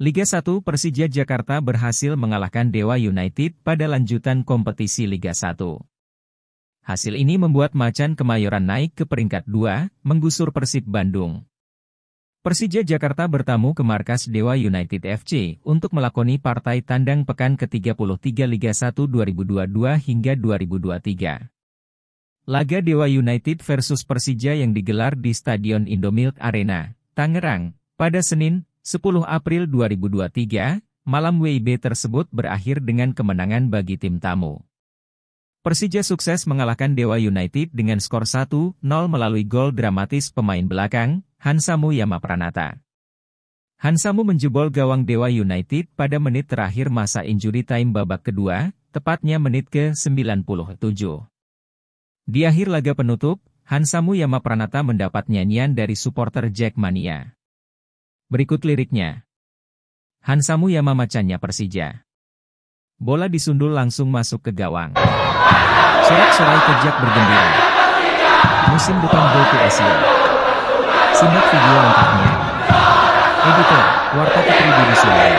Liga 1 Persija Jakarta berhasil mengalahkan Dewa United pada lanjutan kompetisi Liga 1. Hasil ini membuat Macan Kemayoran naik ke peringkat 2, menggusur Persib Bandung. Persija Jakarta bertamu ke markas Dewa United FC untuk melakoni partai tandang pekan ke-33 Liga 1 2022 hingga 2023. Laga Dewa United versus Persija yang digelar di Stadion Indomilk Arena, Tangerang, pada Senin, 10 April 2023, malam WIB tersebut berakhir dengan kemenangan bagi tim tamu. Persija sukses mengalahkan Dewa United dengan skor 1-0 melalui gol dramatis pemain belakang, Hansamu Yama Pranata. Hansamu menjebol gawang Dewa United pada menit terakhir masa injury time babak kedua, tepatnya menit ke-97. Di akhir laga penutup, Hansamu Yama Pranata mendapat nyanyian dari supporter Jackmania. Berikut liriknya. Hansamu Yama macannya Persija. Bola disundul langsung masuk ke gawang. Sorak-sorai kejak bergembira. Musim depan gol ke Asia. Simak video lengkapnya. Editor, Warta Putri Budi Surya.